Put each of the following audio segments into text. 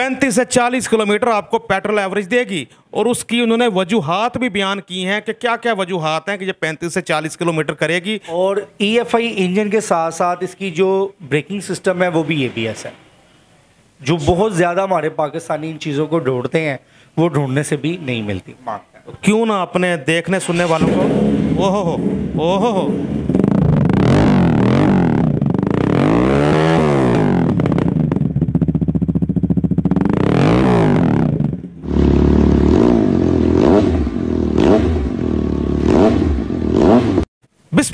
35 से 40 किलोमीटर आपको petrol average देगी और उसकी उन्होंने वजूहत भी बयान की हैं कि क्या क्या वजूहत हैं कि ये 35 से 40 किलोमीटर करेगी और ईएफआई e इंजन के साथ साथ इसकी जो ब्रेकिंग सिस्टम है वो भी एबीएस है जो बहुत ज़्यादा हमारे पाकिस्तानी इन चीज़ों को ढूंढते हैं वो ढूंढने से भी नहीं मिलती क्यों ना अपने देखने सुनने वालों को ओहो हो ओहो हो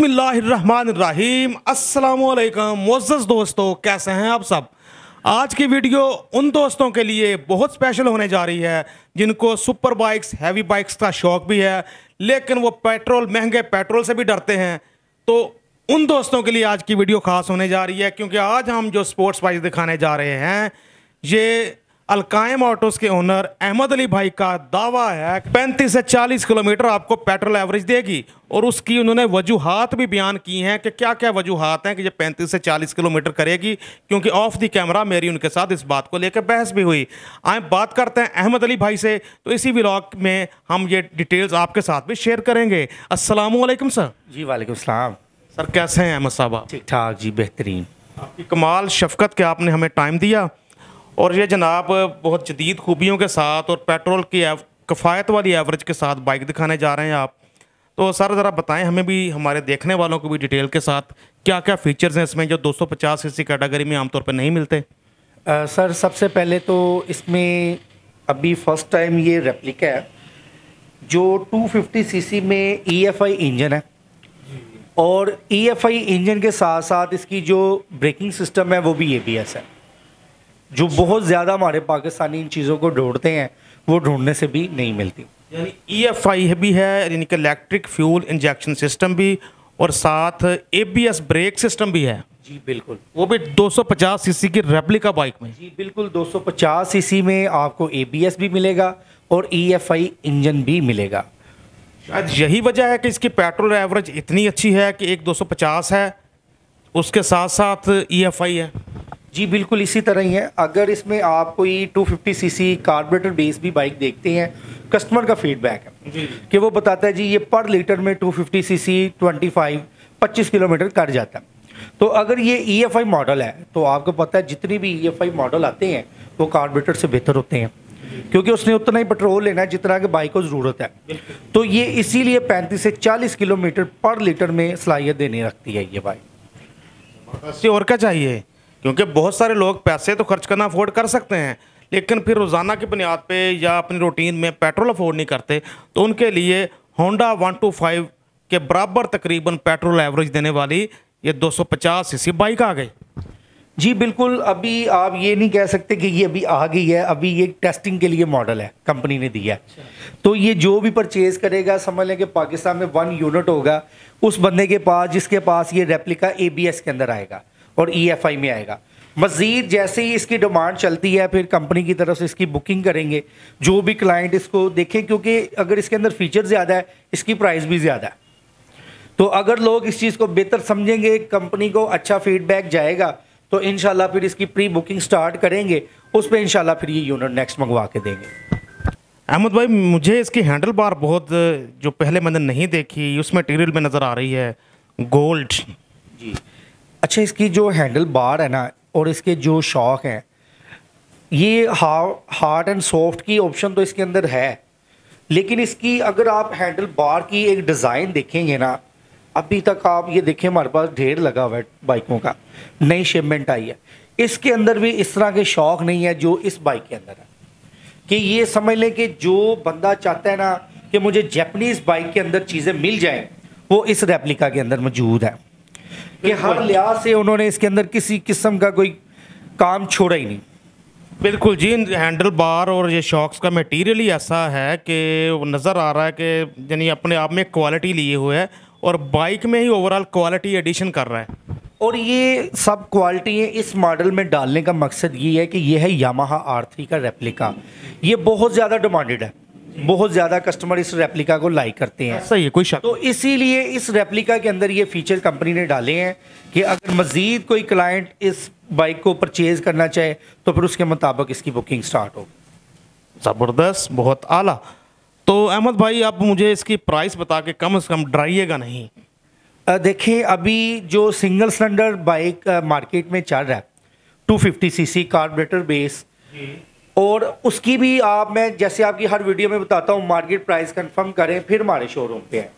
बिसमीम अल्लाम मोज़ दोस्तों कैसे हैं आप सब आज की वीडियो उन दोस्तों के लिए बहुत स्पेशल होने जा रही है जिनको सुपर बाइक्स हैवी बाइक्स का शौक़ भी है लेकिन वो पेट्रोल महंगे पेट्रोल से भी डरते हैं तो उन दोस्तों के लिए आज की वीडियो खास होने जा रही है क्योंकि आज हम जो स्पोर्ट्स बाइक दिखाने जा रहे हैं ये अलकायम ऑटोस के ओनर अहमद अली भाई का दावा है पैंतीस से चालीस किलोमीटर आपको पेट्रोल एवरेज देगी और उसकी उन्होंने वजूहत भी बयान की हैं कि क्या क्या वजूहत हैं कि ये पैंतीस से चालीस किलोमीटर करेगी क्योंकि ऑफ दी कैमरा मेरी उनके साथ इस बात को लेकर बहस भी हुई आए बात करते हैं अहमद अली भाई से तो इसी ब्लॉग में हम ये डिटेल्स आपके साथ भी शेयर करेंगे असलम सर जी वालेकुम सर कैसे हैं अहमद साहब ठीक ठाक जी बेहतरीन आपकी कमाल शफकत के आपने हमें टाइम दिया और ये जनाब बहुत जदीद खूबियों के साथ और पेट्रोल की कफ़ायत वाली एवरेज के साथ बाइक दिखाने जा रहे हैं आप तो सर ज़रा बताएं हमें भी हमारे देखने वालों को भी डिटेल के साथ क्या क्या फ़ीचर्स हैं इसमें जो 250 सीसी कैटेगरी में आमतौर पर नहीं मिलते आ, सर सबसे पहले तो इसमें अभी फ़र्स्ट टाइम ये रेप्लिका है जो 250 फिफ्टी में आई e इंजन है और आई e इंजन के साथ साथ इसकी जो ब्रेकिंग सिस्टम है वो भी ए है जो बहुत ज़्यादा हमारे पाकिस्तानी इन चीज़ों को ढूंढते हैं वो ढूंढने से भी नहीं मिलती यानी ई एफ आई भी है यानी कि इलेक्ट्रिक फ्यूल इंजेक्शन सिस्टम भी और साथ A B S brake system भी है जी बिल्कुल वो भी 250 सीसी की रेप्लिका बाइक में जी बिल्कुल 250 सीसी में आपको ए बी एस भी मिलेगा और ई एफ आई इंजन भी मिलेगा शायद यही वजह है कि इसकी पेट्रोल एवरेज इतनी अच्छी है कि एक पचास है उसके साथ साथ ई एफ आई है जी बिल्कुल इसी तरह ही है अगर इसमें आप कोई 250 सी कार्बोरेटर बेस भी बाइक देखते हैं कस्टमर का फीडबैक है कि वो बताता है जी ये पर लीटर में 250 ट्वेंटी फाइव पच्चीस किलोमीटर कर जाता है तो अगर ये ई e मॉडल है तो आपको पता है जितनी भी ई e मॉडल आते हैं वो कार्बोरेटर से बेहतर होते हैं क्योंकि उसने उतना ही पेट्रोल लेना है जितना कि बाइक को ज़रूरत है तो ये इसीलिए 35 से 40 किलोमीटर पर लीटर में सलाहियत देने रखती है ये बाइक और क्या चाहिए क्योंकि बहुत सारे लोग पैसे तो खर्च करना अफोर्ड कर सकते हैं लेकिन फिर रोज़ाना की बुनियाद पे या अपनी रूटीन में पेट्रोल अफोर्ड नहीं करते तो उनके लिए होंडा वन टू फाइव के बराबर तकरीबन पेट्रोल एवरेज देने वाली ये 250 सीसी बाइक आ गई जी बिल्कुल अभी आप ये नहीं कह सकते कि ये अभी आ गई है अभी ये टेस्टिंग के लिए मॉडल है कंपनी ने दिया है तो ये जो भी परचेज़ करेगा समझ लें कि पाकिस्तान में वन यूनिट होगा उस बंदे के पास जिसके पास ये रेप्लिका एबीएस के अंदर आएगा और ई e में आएगा मज़ीद जैसे ही इसकी डिमांड चलती है फिर कंपनी की तरफ से इसकी बुकिंग करेंगे जो भी क्लाइंट इसको देखें क्योंकि अगर इसके अंदर फीचर ज़्यादा है इसकी प्राइस भी ज़्यादा है तो अगर लोग इस चीज़ को बेहतर समझेंगे कंपनी को अच्छा फीडबैक जाएगा तो इन फिर इसकी प्री बुकिंग स्टार्ट करेंगे उस पर इन फिर ये यूनिट नेक्स्ट मंगवा के देंगे अहमद भाई मुझे इसकी हैंडल बार बहुत जो पहले मैंने नहीं देखी उस मटेरियल में नज़र आ रही है गोल्ड जी अच्छा इसकी जो हैंडल बार है ना और इसके जो शॉक हैं ये हार्ड एंड सॉफ्ट की ऑप्शन तो इसके अंदर है लेकिन इसकी अगर आप हैंडल बार की एक डिज़ाइन देखेंगे ना अभी तक आप ये देखें हमारे पास ढेर लगा हुआ है बाइकों का नई शिपमेंट आई है इसके अंदर भी इस तरह के शौक नहीं है जो इस बाइक के अंदर है कि ये समझ लें कि जो बंदा चाहता है ना कि मुझे जैपनीज़ बाइक के अंदर चीज़ें मिल जाएँ वो इस रेप्लिका के अंदर मौजूद है कि हर लिहाज से उन्होंने इसके अंदर किसी किस्म का कोई काम छोड़ा ही नहीं बिल्कुल जी हैंडल बार और ये शॉक्स का मटेरियल ही ऐसा है कि नज़र आ रहा है कि यानी अपने आप में क्वालिटी लिए हुए है और बाइक में ही ओवरऑल क्वालिटी एडिशन कर रहा है और ये सब क्वालिटी है इस मॉडल में डालने का मकसद ये है कि यह है यामाहा आर थ्री का रेप्लिका ये बहुत ज़्यादा डिमांडेड है बहुत ज़्यादा कस्टमर इस रेप्लिका को लाइक करते हैं सही है कोई शक तो इसीलिए इस रेप्लिका के अंदर ये फीचर कंपनी ने डाले हैं कि अगर मज़ीद कोई क्लाइंट इस बाइक को परचेज़ करना चाहे तो फिर उसके मुताबिक इसकी बुकिंग स्टार्ट हो ज़बरदस्त बहुत आला तो अहमद भाई आप मुझे इसकी प्राइस बता के कम से कम डराइएगा नहीं देखिए अभी जो सिंगल सिलेंडर बाइक मार्केट में चल रहा है 250 सीसी कार्बोरेटर बेस और उसकी भी आप मैं जैसे आपकी हर वीडियो में बताता हूँ मार्केट प्राइस कंफर्म करें फिर हमारे शोरूम पे है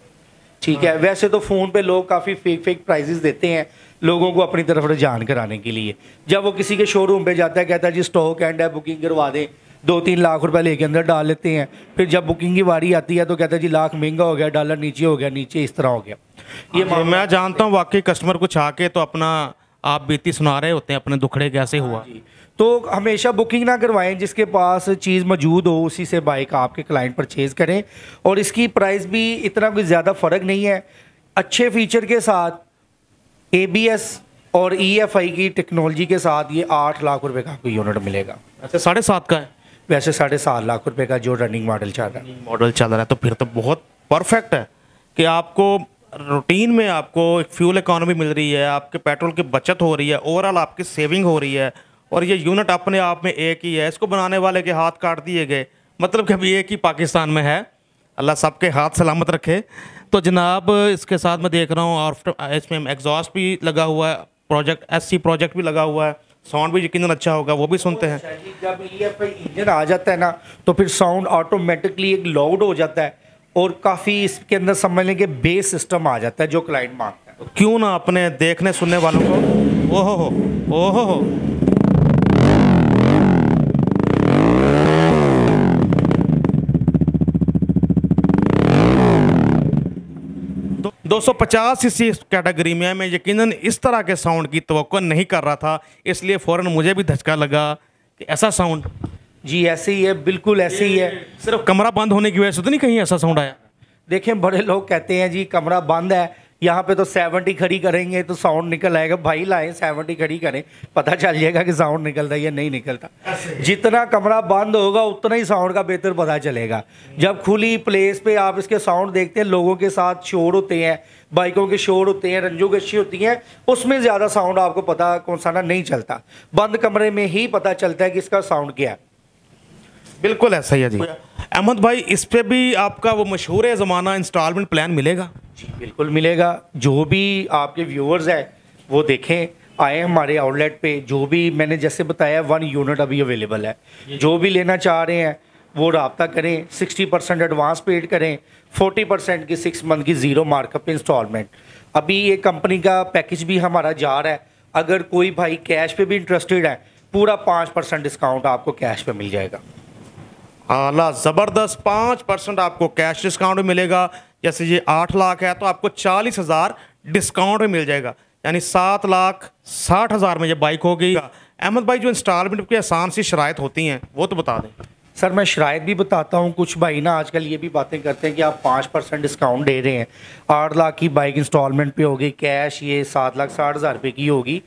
ठीक है हाँ। वैसे तो फ़ोन पे लोग काफ़ी फेक फेक प्राइजेस देते हैं लोगों को अपनी तरफ रुझान कराने के लिए जब वो किसी के शोरूम पे जाता है कहता है जी स्टॉक एंड है बुकिंग करवा दें दो तीन लाख रुपए लेके अंदर डाल लेते हैं फिर जब बुकिंग की बारी आती है तो कहता है जी लाख महंगा हो गया डॉलर नीचे हो गया नीचे इस तरह हो गया ये हाँ मैं जानता हूँ वाकई कस्टमर कुछ आके तो अपना आप बीती सुना रहे होते हैं अपने दुखड़े कैसे हुआ हाँ तो हमेशा बुकिंग ना करवाएं जिसके पास चीज़ मौजूद हो उसी से बाइक आपके क्लाइंट परचेज़ करें और इसकी प्राइस भी इतना कुछ ज़्यादा फ़र्क नहीं है अच्छे फीचर के साथ एबीएस और ईएफआई e की टेक्नोलॉजी के साथ ये आठ लाख रुपए का आपको यूनिट मिलेगा अच्छा साढ़े सात का है वैसे साढ़े सात लाख रुपए का जो रनिंग मॉडल चल रहा है मॉडल चल रहा है तो फिर तो बहुत परफेक्ट है कि आपको रूटीन में आपको एक फ्यूल इकोनॉमी मिल रही है आपके पेट्रोल की बचत हो रही है ओवरऑल आपकी सेविंग हो रही है और ये यूनिट अपने आप में एक ही है इसको बनाने वाले के हाथ काट दिए गए मतलब कि अभी एक ही पाकिस्तान में है अल्लाह सबके हाथ सलामत रखे तो जनाब इसके साथ मैं देख रहा हूँ और इसमें एग्जॉस्ट भी लगा हुआ है प्रोजेक्ट एस प्रोजेक्ट भी लगा हुआ है साउंड भी यकीन अच्छा होगा वो भी सुनते हैं जब इंजन आ जाता है ना तो फिर साउंड ऑटोमेटिकली एक लाउड हो जाता है और काफ़ी इसके अंदर समझ लें कि बेस सिस्टम आ जाता है जो क्लाइंट मांगता है क्यों ना अपने देखने सुनने वालों को ओहो हो ओहो हो दो सौ पचास इसी कैटेगरी में मैं यकीनन इस तरह के साउंड की तो नहीं कर रहा था इसलिए फ़ौरन मुझे भी धचका लगा कि ऐसा साउंड जी ऐसे ही है बिल्कुल ऐसे ही है सिर्फ कमरा बंद होने की वजह से तो नहीं कहीं ऐसा साउंड आया देखिए बड़े लोग कहते हैं जी कमरा बंद है यहाँ पे तो सेवेंटी खड़ी करेंगे तो साउंड निकल आएगा भाई लाए सेवेंटी खड़ी करें पता चल जाएगा कि साउंड निकलता है या नहीं निकलता जितना कमरा बंद होगा उतना ही साउंड का बेहतर पता चलेगा जब खुली प्लेस पे आप इसके साउंड देखते हैं लोगों के साथ शोर होते हैं बाइकों के शोर होते हैं रंजू गशी होती हैं उसमें ज़्यादा साउंड आपको पता कौन सा ना नहीं चलता बंद कमरे में ही पता चलता है कि इसका साउंड क्या है बिल्कुल ऐसा ही है जी अहमद भाई इस पर भी आपका वो मशहूर है ज़माना इंस्टॉलमेंट प्लान मिलेगा जी बिल्कुल मिलेगा जो भी आपके व्यूअर्स हैं वो देखें आए हमारे आउटलेट पे जो भी मैंने जैसे बताया वन यूनिट अभी अवेलेबल है जो भी लेना चाह रहे हैं वो रबता करें सिक्सटी परसेंट एडवांस पेड करें फोर्टी परसेंट की सिक्स मंथ की ज़ीरो मार्कअप इंस्टॉलमेंट अभी ये कंपनी का पैकेज भी हमारा जा रहा है अगर कोई भाई कैश पे भी इंटरेस्टेड है पूरा पाँच परसेंट डिस्काउंट आपको कैश पे मिल जाएगा आला ज़बरदस्त पाँच परसेंट आपको कैश डिस्काउंट मिलेगा जैसे ये आठ लाख है तो आपको चालीस हज़ार डिस्काउंट मिल जाएगा यानी सात लाख साठ हज़ार में ये बाइक होगी अहमद भाई जो इंस्टॉलमेंट की आसान सी शराय होती हैं वो तो बता दें सर मैं शराय भी बताता हूँ कुछ भाई ना आजकल ये भी बातें करते हैं कि आप पाँच परसेंट डिस्काउंट दे रहे हैं आठ लाख की बाइक इंस्टॉलमेंट पे होगी कैश ये सात लाख साठ हज़ार रुपये की होगी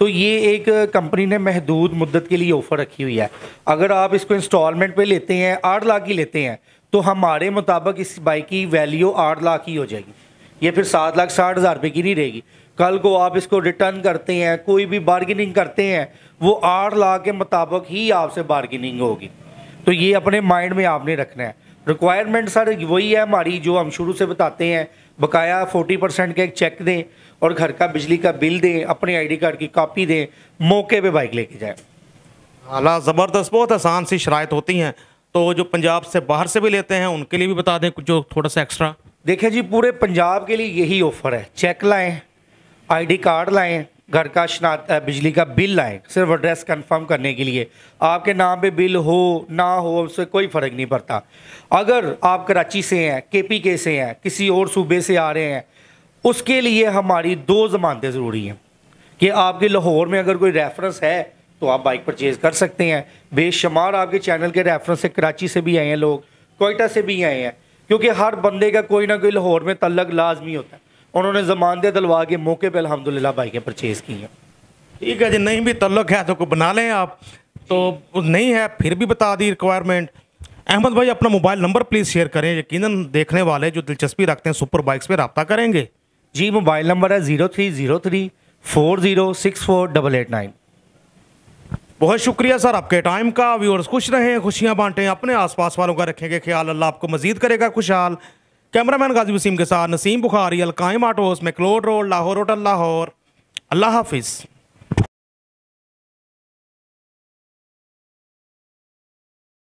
तो ये एक कंपनी ने महदूद मुद्दत के लिए ऑफ़र रखी हुई है अगर आप इसको इंस्टॉलमेंट पे लेते हैं आठ लाख की लेते हैं तो हमारे मुताबिक इस बाइक की वैल्यू आठ लाख ही हो जाएगी ये फिर सात लाख साठ हज़ार रुपये की नहीं रहेगी कल को आप इसको रिटर्न करते हैं कोई भी बार्गेनिंग करते हैं वो आठ लाख के मुताबिक ही आपसे बार्गेनिंग होगी तो ये अपने माइंड में आपने रखना है रिक्वायरमेंट सर वही है हमारी जो हम शुरू से बताते हैं बकाया फोर्टी परसेंट का एक चेक दें और घर का बिजली का बिल दें अपने आईडी कार्ड की कॉपी दें मौके पे बाइक लेके जाए हालांकि ज़बरदस्त बहुत आसान सी शरात होती हैं तो जो पंजाब से बाहर से भी लेते हैं उनके लिए भी बता दें कुछ जो थोड़ा सा एक्स्ट्रा देखिए जी पूरे पंजाब के लिए यही ऑफ़र है चेक लाएँ आई कार्ड लाएँ घर का शना बिजली का बिल लाएँ सिर्फ एड्रेस कंफर्म करने के लिए आपके नाम पे बिल हो ना हो उससे कोई फ़र्क नहीं पड़ता अगर आप कराची से हैं पी के से हैं किसी और सूबे से आ रहे हैं उसके लिए हमारी दो ज़मानतें ज़रूरी हैं कि आपके लाहौर में अगर कोई रेफरेंस है तो आप बाइक परचेज़ कर सकते हैं बेशुमार आपके चैनल के रेफरेंस से कराची से भी आए हैं लोग कोयटा से भी आए हैं क्योंकि हर बंदे का कोई ना कोई लाहौर में तलग लाजमी होता है उन्होंने जमानतें दिलवा के मौके पर अलहमदिल्ला बाइकें परचेज़ की हैं ठीक है जी नहीं भी तल्लक है तो बना लें आप तो नहीं है फिर भी बता दी रिक्वायरमेंट अहमद भाई अपना मोबाइल नंबर प्लीज़ शेयर करें यकीनन देखने वाले जो दिलचस्पी रखते हैं सुपर बाइक्स पे रबता करेंगे जी मोबाइल नंबर है zero three zero three four zero six four double eight nine बहुत शुक्रिया सर आपके टाइम का व्यूअर्स खुश रहें खुशियाँ बांटें अपने आसपास वालों का रखेंगे ख्याल अल्लाह आपको मजीद करेगा खुशहाल कैमरामैन गाजी वसीम के साथ Naseem Bukhari Alqaim autos McLeod road Lahore hotel Lahore अल्लाह हाफिज़